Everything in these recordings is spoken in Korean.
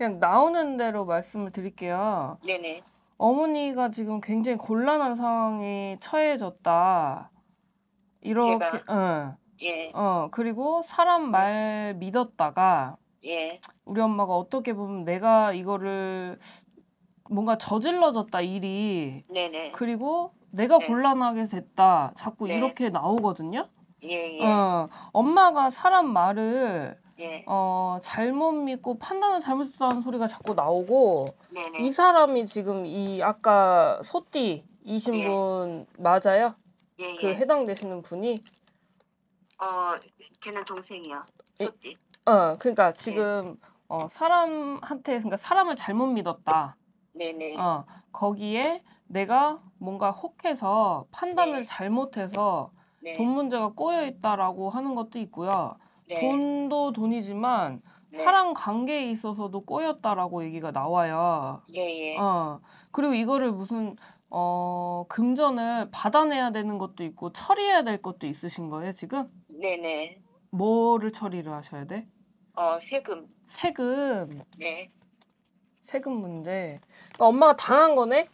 그냥 나오는 대로 말씀을 드릴게요. 네네. 어머니가 지금 굉장히 곤란한 상황에 처해졌다. 이렇게, 응. 예. 어, 그리고 사람 네. 말 믿었다가, 예. 우리 엄마가 어떻게 보면 내가 이거를 뭔가 저질러졌다, 일이. 네네. 그리고 내가 네. 곤란하게 됐다. 자꾸 네. 이렇게 나오거든요. 예, 예. 어, 엄마가 사람 말을 예. 어, 잘못 믿고 판단을 잘못했다는 소리가 자꾸 나오고 네네. 이 사람이 지금 이 아까 소띠이신 예. 분 맞아요? 예예. 그 예. 해당되시는 분이 어 걔는 동생이요. 예. 소띠. 예. 어 그러니까 지금 예. 어 사람한테 그러니까 사람을 잘못 믿었다. 네네. 어 거기에 내가 뭔가 혹해서 판단을 네. 잘못해서 네. 돈 문제가 꼬여 있다라고 하는 것도 있고요. 네. 돈도 돈이지만 네. 사랑 관계에 있어서도 꼬였다라고 얘기가 나와요. 예, 예. 어. 그리고 이거를 무슨 어, 금전을 받아내야 되는 것도 있고 처리해야 될 것도 있으신 거예요, 지금? 네, 네. 뭐를 처리를 하셔야 돼? 어, 세금. 세금. 네. 세금 문제. 그러니까 엄마가 당한 거네? 네.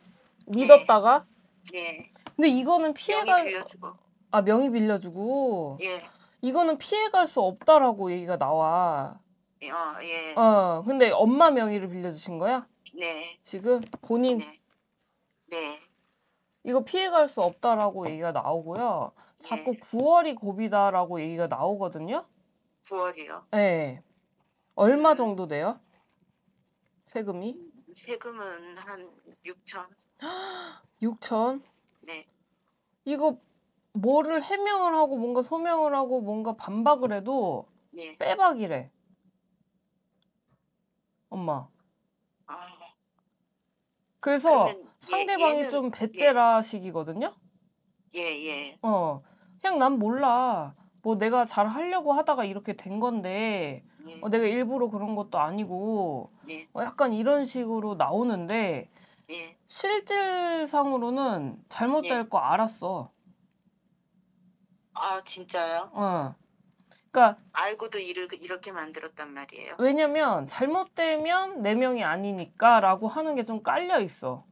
믿었다가? 네. 네. 근데 이거는 피해가 명의 빌려주고. 아, 명의 빌려주고. 예. 이거는 피해갈 수 없다라고 얘기가 나와. 어, 예. 어, 근데 엄마 명의를 빌려주신 거야? 네. 지금 본인. 네. 네. 이거 피해갈 수 없다라고 얘기가 나오고요. 네. 자꾸 네. 9월이 고비다라고 얘기가 나오거든요. 9월이요? 네. 예. 얼마 음. 정도 돼요? 세금이? 세금은 한 6천. 6천? 네. 이거 뭐를 해명을 하고 뭔가 소명을 하고 뭔가 반박을 해도 예. 빼박이래. 엄마. 아. 그래서 상대방이 얘는, 좀 예. 배째라식이거든요. 예. 예, 어. 그냥 난 몰라. 뭐 내가 잘 하려고 하다가 이렇게 된 건데 예. 어, 내가 일부러 그런 것도 아니고 예. 어, 약간 이런 식으로 나오는데 예. 실질상으로는 잘못될 예. 거 알았어. 아 진짜요? 어. 그러니까 알고도 일을 그, 이렇게 만들었단 말이에요. 왜냐면 잘못되면 네 명이 아니니까라고 하는 게 좀 깔려 있어.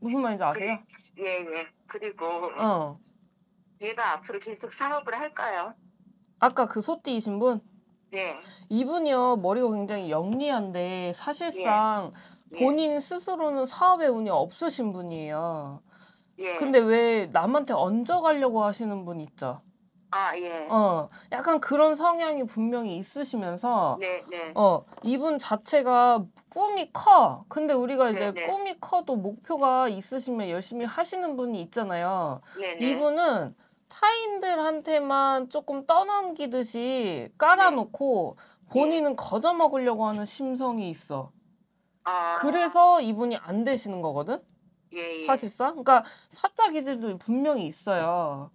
무슨 말인지 그, 아세요? 예예. 그, 예. 그리고 어. 얘가 앞으로 계속 사업을 할까요? 아까 그 소띠이신 분? 네. 이분이요 머리가 굉장히 영리한데 사실상 예. 예. 본인 스스로는 사업에 운이 없으신 분이에요. 예. 근데 왜 남한테 얹어가려고 하시는 분 있죠? 아, 예. 어, 약간 그런 성향이 분명히 있으시면서, 네, 네. 어, 이분 자체가 꿈이 커. 근데 우리가 이제 네, 네. 꿈이 커도 목표가 있으시면 열심히 하시는 분이 있잖아요. 네, 네. 이분은 타인들한테만 조금 떠넘기듯이 깔아놓고 네. 본인은 거저 먹으려고 하는 심성이 있어. 아, 그래서 이분이 안 되시는 거거든? 예, 예. 사실상 그러니까 사자 기질도 분명히 있어요.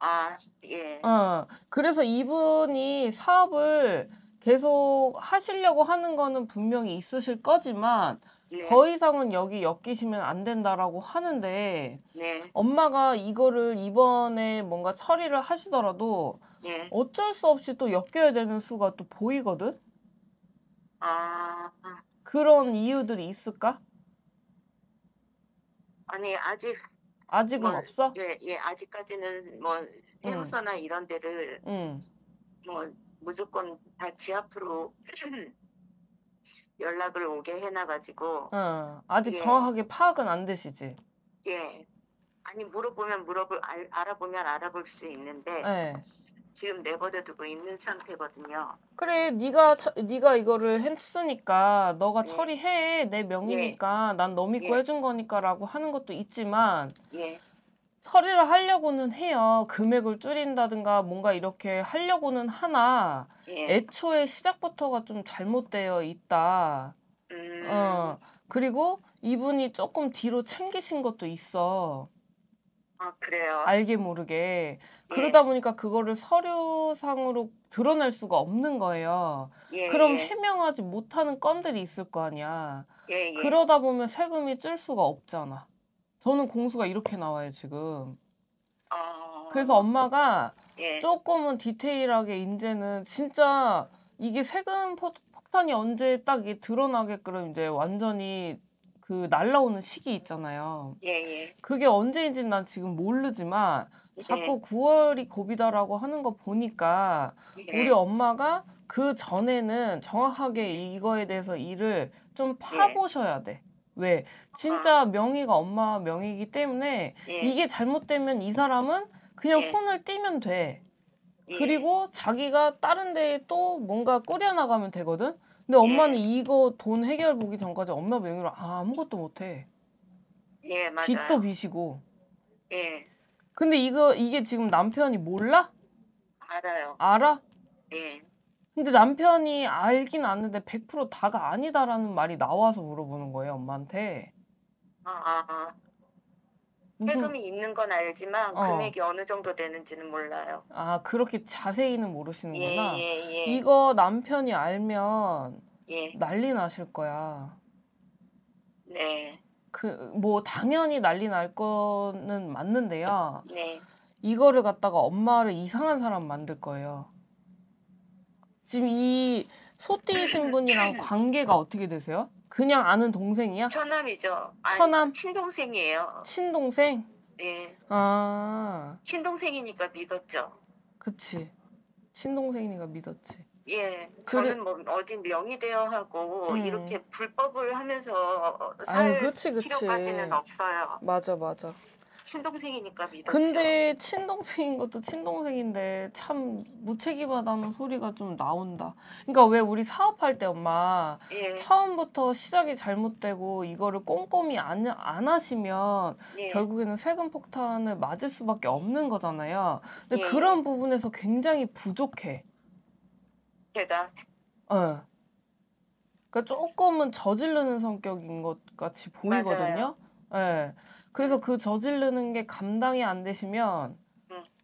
아 예. 어 그래서 이분이 사업을 계속 하시려고 하는 거는 분명히 있으실 거지만 네. 더 이상은 여기 엮이시면 안 된다라고 하는데 네. 엄마가 이거를 이번에 뭔가 처리를 하시더라도 네. 어쩔 수 없이 또 엮여야 되는 수가 또 보이거든. 아 그런 이유들이 있을까? 아니 아직 아직은 뭐, 없어? 예, 예 아직까지는 뭐세무서나 음. 이런 데를 음. 뭐 무조건 다 지앞으로 연락을 오게 해놔가지고 어, 아직 예. 정확하게 파악은 안 되시지? 예 아니 물어보면 물어볼 알, 아보면 알아볼 수 있는데 예. 지금 내버려두고 있는 상태거든요. 그래, 네가 처, 네가 이거를 했으니까 너가 예. 처리해 내 명의니까 예. 난너 믿고 예. 해준 거니까라고 하는 것도 있지만 예. 처리를 하려고는 해요. 금액을 줄인다든가 뭔가 이렇게 하려고는 하나 애초에 시작부터가 좀 잘못되어 있다. 음. 어 그리고 이분이 조금 뒤로 챙기신 것도 있어. 아, 그래요? 알게 모르게. 예. 그러다 보니까 그거를 서류상으로 드러낼 수가 없는 거예요. 예, 그럼 예. 해명하지 못하는 건들이 있을 거 아니야. 예, 예. 그러다 보면 세금이 줄 수가 없잖아. 저는 공수가 이렇게 나와요, 지금. 어... 그래서 엄마가 예. 조금은 디테일하게 이제는 진짜 이게 세금 폭탄이 언제 딱 이게 드러나게끔 이제 완전히 그 날라오는 시기 있잖아요. 예, 예. 그게 언제인지는 난 지금 모르지만 예. 자꾸 9월이 고비다라고 하는 거 보니까 예. 우리 엄마가 그 전에는 정확하게 이거에 대해서 일을 좀 예. 파보셔야 돼. 왜? 진짜 아. 명의가 엄마 명의이기 때문에 이게 잘못되면 이 사람은 그냥 손을 떼면 돼. 그리고 자기가 다른 데에 또 뭔가 꾸려나가면 되거든? 근데 예. 엄마는 예. 이거 돈 해결 보기 전까지 엄마 명의로 아무것도 못해. 예, 맞아 빚도 빚이고. 예. 근데 이거 이게 지금 남편이 몰라? 알아요. 알아? 예. 근데 남편이 알긴 아는데 100% 다가 아니다라는 말이 나와서 물어보는 거예요, 엄마한테. 아, 아, 아. 세금이 있는 건 알지만 어. 금액이 어느 정도 되는지는 몰라요. 아 그렇게 자세히는 모르시는구나. 예, 예, 예. 이거 남편이 알면 예. 난리 나실 거야. 네. 그 뭐 당연히 난리 날 거는 맞는데요. 네. 이거를 갖다가 엄마를 이상한 사람 만들 거예요. 지금 이소띠신 분이랑 관계가 어떻게 되세요? 그냥 아는 동생이야? 처남이죠. 아니, 친동생이에요. 친동생? 예. 아. 친동생이니까 믿었죠. 그치. 친동생이니까 믿었지. 예. 그래... 저는 뭐 어디 명의 대여하고 음. 이렇게 불법을 하면서 살 아유, 그치, 그치. 필요까지는 없어요. 맞아, 맞아. 친동생이니까 믿었죠. 근데 친동생인 것도 친동생인데 참 무책임하다는 소리가 좀 나온다. 그러니까 왜 우리 사업할 때 엄마 예. 처음부터 시작이 잘못되고 이거를 꼼꼼히 안, 안 하시면 예. 결국에는 세금 폭탄을 맞을 수밖에 없는 거잖아요. 근데 예. 그런 부분에서 굉장히 부족해. 대단. 어. 예. 그러니까 조금은 저지르는 성격인 것 같이 보이거든요. 맞아요. 예. 그래서 그 저지르는 게 감당이 안 되시면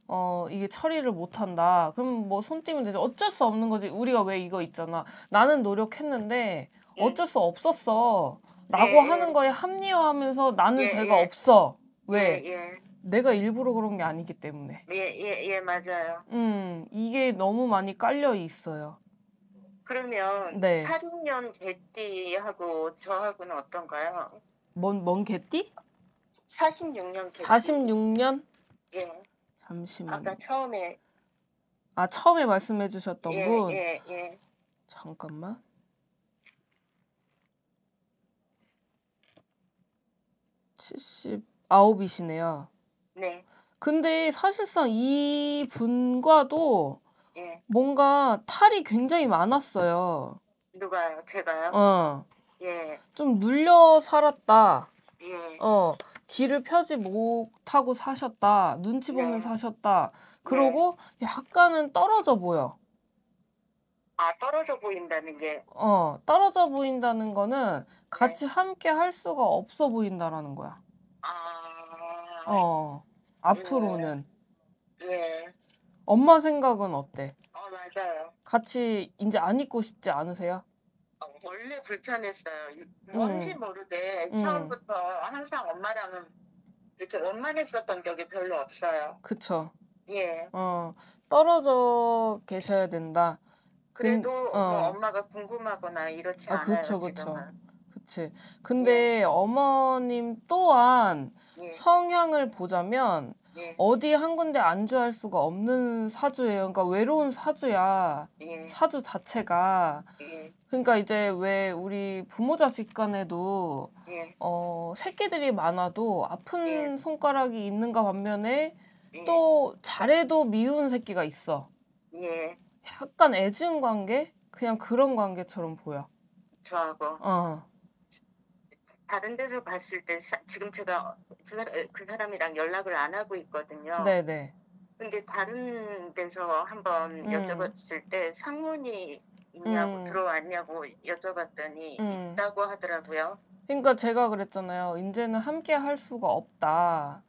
어 이게 처리를 못 한다. 그럼 뭐 손띄면 되죠. 어쩔 수 없는 거지. 우리가 왜 이거 있잖아. 나는 노력했는데 어쩔 수 없었어라고 예, 예, 하는 거에 합리화하면서 나는 예, 죄가 예. 없어. 왜? 예, 예. 내가 일부러 그런 게 아니기 때문에. 예, 예, 예, 맞아요. 음, 이게 너무 많이 깔려 있어요. 그러면 네. 살인년 개띠하고 저하고는 어떤가요? 뭔, 뭔 개띠? 46년 됐어요. 46년? 예. 잠시만. 아까 처음에 아 처음에 말씀해 주셨던 예, 분. 예, 예. 잠깐만. 칠십이시네요 네. 근데 사실상 이 분과도 예. 뭔가 탈이 굉장히 많았어요. 누가요? 제가요? 어. 예. 좀 눌려 살았다. 예. 어. 길을 펴지 못하고 사셨다. 눈치 보면 네. 사셨다. 네. 그러고 약간은 떨어져 보여. 아, 떨어져 보인다는 게. 어, 떨어져 보인다는 거는 네. 같이 함께 할 수가 없어 보인다라는 거야. 아. 어, 앞으로는. 예. 예. 엄마 생각은 어때? 어, 맞아요. 같이 이제 안 있고 싶지 않으세요? 원래 불편했어요. 네. 뭔지 모르게 네. 처음부터 항상 엄마랑은 이렇게 원만했었던 적이 별로 없어요. 그쵸. 예. 어, 떨어져 계셔야 된다. 그래도 근, 어. 뭐 엄마가 궁금하거나 이렇지 아, 않아요. 그쵸, 그쵸. 지금은. 그치. 근데 예. 어머님 또한 예. 성향을 보자면 예. 어디 한 군데 안주할 수가 없는 사주예요. 그러니까 외로운 사주야. 예. 사주 자체가. 예. 그러니까 이제 왜 우리 부모 자식 간에도 예. 어, 새끼들이 많아도 아픈 예. 손가락이 있는가 반면에 예. 또 잘해도 미운 새끼가 있어. 예. 약간 애증 관계? 그냥 그런 관계처럼 보여. 저하고. 어. 다른 데서 봤을 때 사, 지금 제가 그, 사람, 그 사람이랑 연락을 안 하고 있거든요. 네네. 근데 다른 데서 한번 음. 여쭤봤을 때 상훈이 있냐고 음. 음. 들어왔냐고 여쭤봤더니 음. 있다고 하더라고요. 그러니까 제가 그랬잖아요. 이제는 함께 할 수가 없다.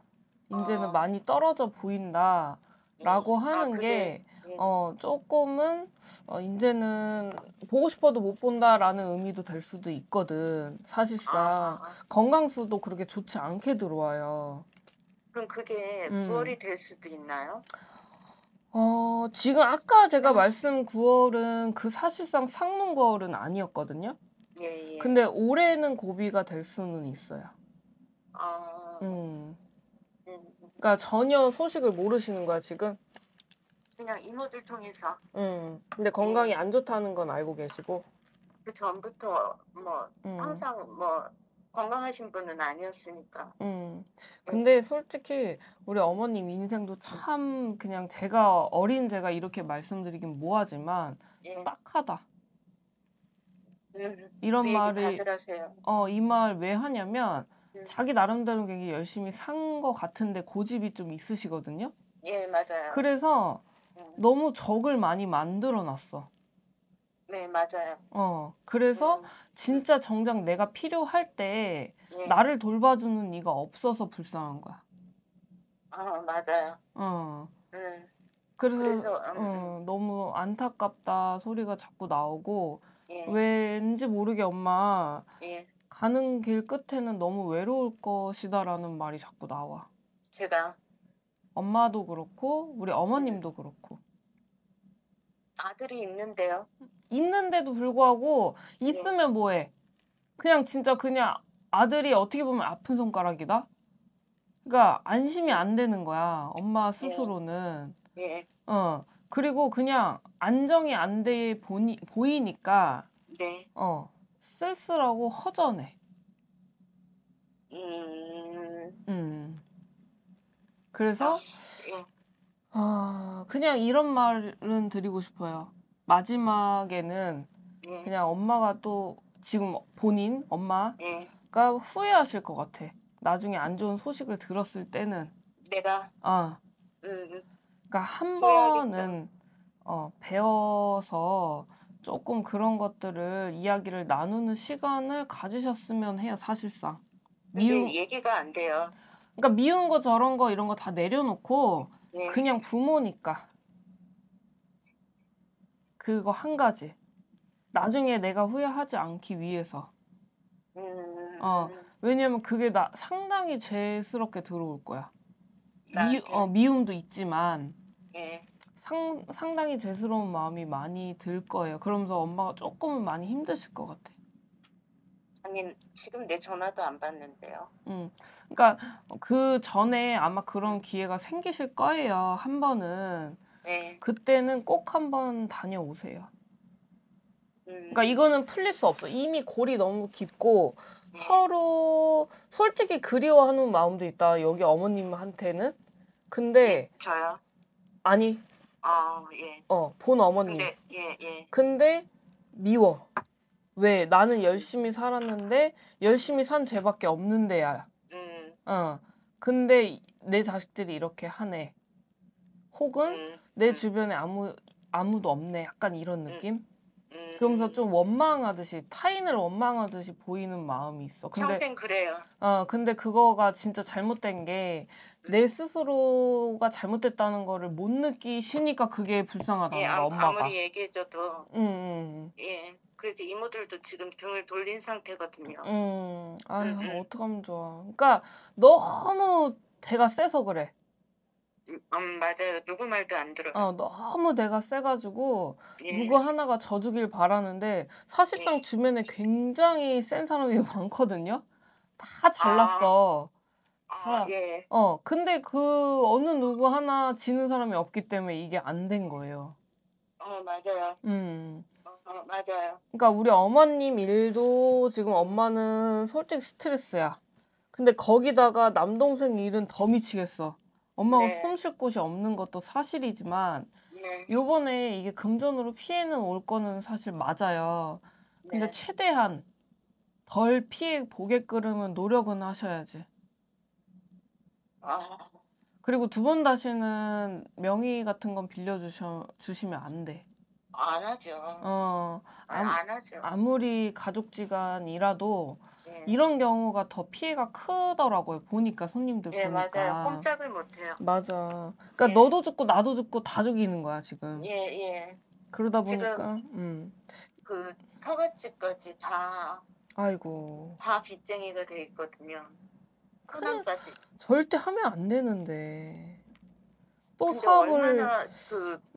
이제는 어. 아. 많이 떨어져 보인다. 라고 음. 아, 하는 아, 게, 네. 어, 조금은, 어, 이제는 보고 싶어도 못 본다라는 의미도 될 수도 있거든. 사실상. 아, 아, 아. 건강수도 그렇게 좋지 않게 들어와요. 그럼 그게 음. 월이될 수도 있나요? 어, 지금 아까 제가 네. 말씀 9월은 그 사실상 상능 9월은 아니었거든요. 예, 예. 근데 올해는 고비가 될 수는 있어요. 아. 음. 음. 음. 그러니까 전혀 소식을 모르시는 거야, 지금? 그냥 이모들 통해서. 음. 근데 건강이 예. 안 좋다는 건 알고 계시고. 그 전부터 뭐 음. 항상 뭐 건강하신 분은 아니었으니까. 음. 근데 솔직히 우리 어머님 인생도 음. 참 그냥 제가 어린 제가 이렇게 말씀드리긴 뭐하지만 예. 딱하다. 음. 이런 그 말이 어이 말 왜 하냐면 음. 자기 나름대로 굉장히 열심히 산거 같은데 고집이 좀 있으시거든요. 예 맞아요. 그래서 음. 너무 적을 많이 만들어 놨어. 네, 맞아요. 어, 그래서 네. 진짜 정작 내가 필요할 때 네. 나를 돌봐주는 이가 없어서 불쌍한 거야. 어, 맞아요. 어. 음. 그래서, 그래서 음. 어, 음. 너무 안타깝다 소리가 자꾸 나오고 예. 왠지 모르게 엄마 예. 가는 길 끝에는 너무 외로울 것이다라는 말이 자꾸 나와. 제가 엄마도 그렇고 우리 어머님도 음. 그렇고 아들이 있는데요. 있는데도 불구하고 있으면 뭐해? 그냥 진짜 그냥 아들이 어떻게 보면 아픈 손가락이다. 그러니까 안심이 안 되는 거야. 엄마 네. 스스로는. 예. 어. 그리고 그냥 안정이 안 돼 보니 보이니까 네. 어. 쓸쓸하고 허전해. 음. 음. 그래서 아, 예. 아, 그냥 이런 말은 드리고 싶어요. 마지막에는 예. 그냥 엄마가 또 지금 본인 엄마가 예. 후회하실 것 같아. 나중에 안 좋은 소식을 들었을 때는 내가 아 그러니까 한 후회하겠죠. 번은 어, 배워서 조금 그런 것들을 이야기를 나누는 시간을 가지셨으면 해요 사실상 미운 얘기가 안 돼요. 그러니까 미운 거 저런 거 이런 거 다 내려놓고 예. 그냥 부모니까 그거 한 가지. 나중에 내가 후회하지 않기 위해서. 음... 어, 왜냐면 그게 나 상당히 죄스럽게 들어올 거야. 미, 그 어, 미움도 있지만 예. 상, 상당히 죄스러운 마음이 많이 들 거예요. 그러면서 엄마가 조금은 많이 힘드실 것 같아. 아니 지금 내 전화도 안 받는데요. 음, 그러니까 그 전에 아마 그런 기회가 생기실 거예요. 한 번은 네. 그때는 꼭 한번 다녀오세요. 그러니까 음. 이거는 풀릴 수 없어. 이미 골이 너무 깊고 네. 서로 솔직히 그리워하는 마음도 있다. 여기 어머님한테는. 근데 예, 저요. 아니. 어, 예. 어, 본 어머님. 근데 예, 예. 근데 미워. 왜 나는 열심히 살았는데 열심히 산 죄밖에 없는데야. 음. 어. 근데 내 자식들이 이렇게 하네. 혹은 음, 내 음. 주변에 아무 아무도 없네 약간 이런 음, 느낌. 음, 그러면서 음. 좀 원망하듯이 타인을 원망하듯이 보이는 마음이 있어. 근데, 그래요. 어, 근데 그거가 진짜 잘못된 게내 음. 스스로가 잘못됐다는 거를 못 느끼시니까 그게 불쌍하다. 예, 아, 엄마가. 아무리 얘기해줘도. 음, 음. 예. 그래서 이모들도 지금 등을 돌린 상태거든요. 음, 아유, 어떡하면 좋아. 그러니까 너무 대가 세서 그래. 음, 음, 맞아요. 누구 말도 안 들어요. 아, 어, 너무 내가 세가지고 예. 누구 하나가 져주길 바라는데 사실상 예. 주변에 굉장히 센 사람이 많거든요. 다 잘났어. 아, 아, 예. 어, 근데 그 어느 누구 하나 지는 사람이 없기 때문에 이게 안 된 거예요. 어, 맞아요. 음. 어, 어, 맞아요. 그러니까 우리 어머님 일도 지금 엄마는 솔직 스트레스야. 근데 거기다가 남동생 일은 더 미치겠어. 엄마가 네. 숨쉴 곳이 없는 것도 사실이지만 네. 요번에 이게 금전으로 피해는 올 거는 사실 맞아요. 근데 네. 최대한 덜 피해 보게 끓으면 노력은 하셔야지. 아. 그리고 두 번 다시는 명의 같은 건 빌려 주셔 주시면 안 돼. 안 하죠. 어, 아, 안 하죠. 아무리 가족지간이라도 예. 네. 이런 경우가 더 피해가 크더라고요. 보니까 손님들 예, 보니까. 맞아요. 꼼짝을 못해요. 맞아. 그러니까 예. 너도 죽고 나도 죽고 다 죽이는 거야 지금. 예 예. 그러다 보니까 음. 그 서갓집까지 다. 아이고. 다 빚쟁이가 돼 있거든요. 큰일, 절대 하면 안 되는데. 또 사업을 얼마나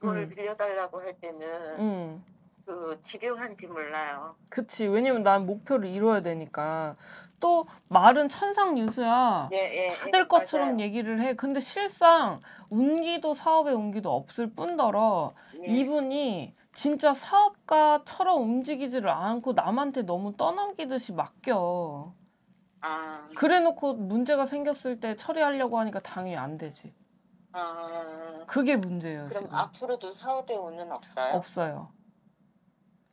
그걸 음. 빌려달라고 할 때는 음. 그 집요한지 몰라요. 그치 왜냐면 난 목표를 이뤄야 되니까 또 말은 천상유수야. 예, 예, 다들 예, 것처럼 맞아요. 얘기를 해. 근데 실상 운기도 사업의 운기도 없을 뿐더러 예. 이분이 진짜 사업가처럼 움직이지를 않고 남한테 너무 떠넘기듯이 맡겨. 아. 그래놓고 문제가 생겼을 때 처리하려고 하니까 당연히 안 되지. 아... 그게 문제예요. 그럼 지금. 앞으로도 사후대우는 없어요? 없어요.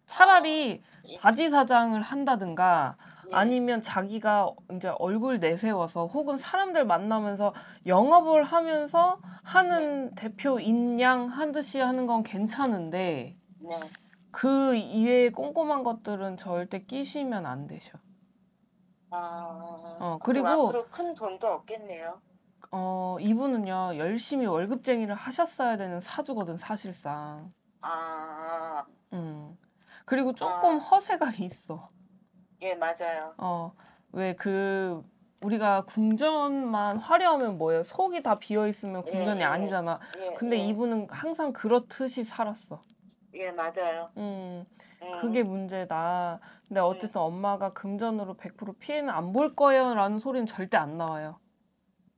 차라리 아, 바지 사장을 한다든가 예. 아니면 자기가 이제 얼굴 내세워서 혹은 사람들 만나면서 영업을 하면서 하는 네. 대표인 양 하듯이 하는 건 괜찮은데 네. 그 이외의 꼼꼼한 것들은 절대 끼시면 안 되셔. 아, 어, 그리고 앞으로 큰 돈도 없겠네요. 어, 이분은요, 열심히 월급쟁이를 하셨어야 되는 사주거든, 사실상. 아, 음. 그리고 조금 아. 허세가 있어. 예, 맞아요. 어, 왜 그 우리가 궁전만 화려하면 뭐예요? 속이 다 비어 있으면 예, 궁전이 예, 아니잖아. 예, 근데 예. 이분은 항상 그렇듯이 살았어. 예, 맞아요. 음, 그게 문제다. 근데 예. 어쨌든 엄마가 금전으로 100% 피해는 안 볼 거예요라는 소리는 절대 안 나와요.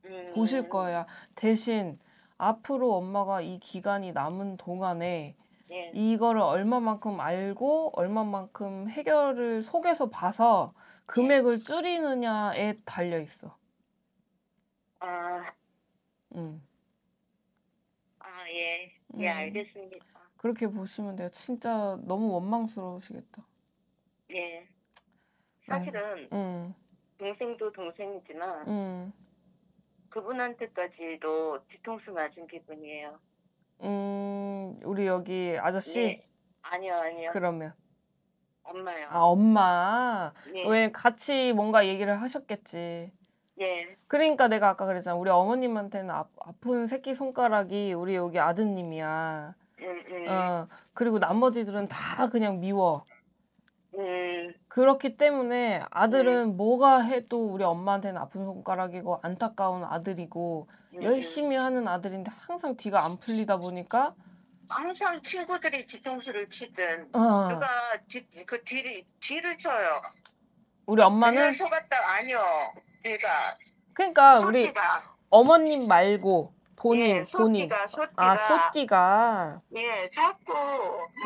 음. 보실 네. 거예요. 대신 앞으로 엄마가 이 기간이 남은 동안에 예. 이거를 얼마만큼 알고 얼마만큼 해결을 속에서 봐서 금액을 예. 줄이느냐에 달려 있어. 아. 음. 아 예. 예 음. 알겠습니다. 그렇게 보시면 돼요. 진짜 너무 원망스러우시겠다. 예. 사실은 음. 동생도 동생이지만 음. 그분한테까지도 뒤통수 맞은 기분이에요. 음, 우리 여기 아저씨? 네. 아니요, 아니요. 그러면. 엄마요. 아, 엄마. 네. 왜 같이 뭔가 얘기를 하셨겠지. 예. 그러니까 내가 아까 그랬잖아. 우리 어머님한테는 아, 아픈 새끼 손가락이 우리 여기 아드님이야. 음, 음. 어, 그리고 나머지들은 다 그냥 미워. 음. 그렇기 때문에 아들은 음. 뭐가 해도 우리 엄마한테는 아픈 손가락이고 안타까운 아들이고 음. 열심히 하는 아들인데 항상 뒤가 안 풀리다 보니까 항상 친구들이 뒤통수를 치든 어. 누가 뒤, 그 뒤를 뒤를 쳐요. 우리 엄마는 속았다 아니요. 내가 그러니까 우리 어머님 말고 본인 예, 본인 소띠가, 소띠가, 아 소띠가 예 자꾸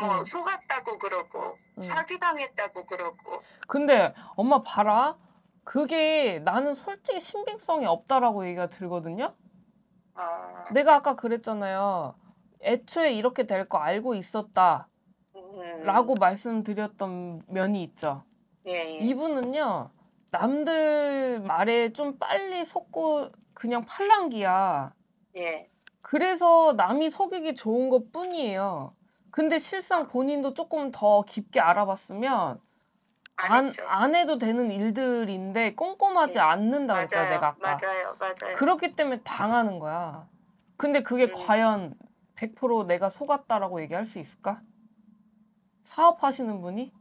뭐 음. 속았다고 그러고 음. 사기당했다고 그러고 근데 엄마 봐라 그게 나는 솔직히 신빙성이 없다라고 얘기가 들거든요 아... 내가 아까 그랬잖아요 애초에 이렇게 될 거 알고 있었다 라고 음. 말씀드렸던 면이 있죠 예, 예. 이분은요 남들 말에 좀 빨리 속고 그냥 팔랑기야 예. 그래서 남이 속이기 좋은 것 뿐이에요. 근데 실상 본인도 조금 더 깊게 알아봤으면 안, 안, 안 해도 되는 일들인데 꼼꼼하지 예. 않는다고 했잖아 요 내가 아까 맞아요 맞아요 그렇기 때문에 당하는 거야 근데 그게 음. 과연 100% 내가 속았다라고 얘기할 수 있을까? 사업하시는 분이?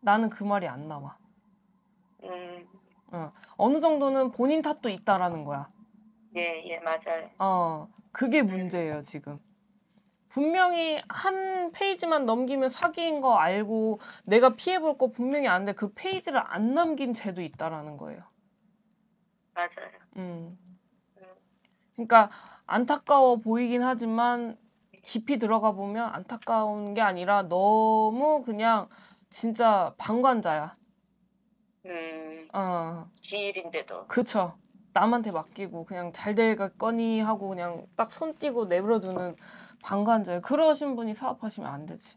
나는 그 말이 안 나와 음. 어. 어느 정도는 본인 탓도 있다라는 거야 예, 예, 맞아요. 어, 그게 문제예요, 지금. 분명히 한 페이지만 넘기면 사기인 거 알고 내가 피해볼 거 분명히 아는데 그 페이지를 안 넘긴 죄도 있다라는 거예요. 맞아요. 음. 음. 그러니까 안타까워 보이긴 하지만 깊이 들어가 보면 안타까운 게 아니라 너무 그냥 진짜 방관자야. 음. 어. 지인인데도. 그쵸. 남한테 맡기고 그냥 잘 될거니 하고 그냥 딱 손 띄고 내버려두는 방관자 그러신 분이 사업하시면 안 되지.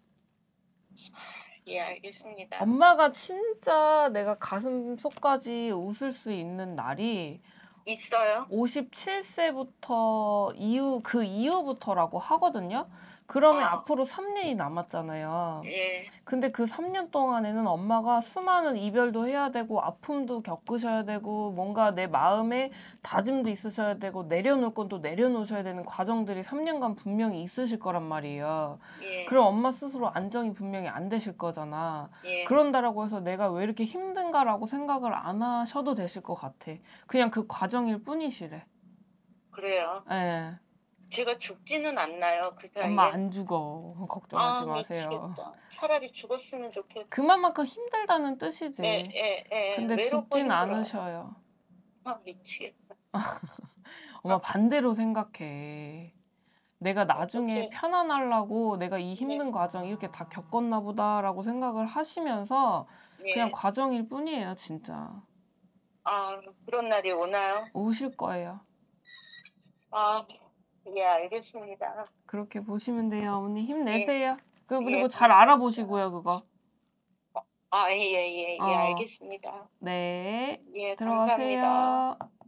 예, 알겠습니다. 엄마가 진짜 내가 가슴 속까지 웃을 수 있는 날이 있어요. 57세부터 이후 그 이후부터라고 하거든요. 그러면 어. 앞으로 3년이 남았잖아요. 예. 근데 그 3년 동안에는 엄마가 수많은 이별도 해야 되고 아픔도 겪으셔야 되고 뭔가 내 마음에 다짐도 있으셔야 되고 내려놓을 건 또 내려놓으셔야 되는 과정들이 3년간 분명히 있으실 거란 말이에요. 예. 그럼 엄마 스스로 안정이 분명히 안 되실 거잖아. 예. 그런다라고 해서 내가 왜 이렇게 힘든가라고 생각을 안 하셔도 되실 것 같아. 그냥 그 과정일 뿐이시래. 그래요. 예. 제가 죽지는 않나요? 그 사이에 엄마 안 죽어. 걱정하지 아, 마세요. 차라리 죽었으면 좋겠고. 그만큼 힘들다는 뜻이지. 네, 네, 네. 근데 죽진 않으셔요. 아 미치겠다. 엄마 아. 반대로 생각해. 내가 나중에 어떡해. 편안하려고 내가 이 힘든 네. 과정 이렇게 다 겪었나 보다라고 생각을 하시면서 네. 그냥 과정일 뿐이에요, 진짜. 아, 그런 날이 오나요? 오실 거예요. 아, 예, 알겠습니다. 그렇게 보시면 돼요. 어니 힘내세요. 예. 그, 예, 그리고 예, 잘 알아보시고요, 그거. 어, 아, 예, 예, 예, 예, 어. 알겠습니다. 네. 예, 들어가세요. 감사합니다.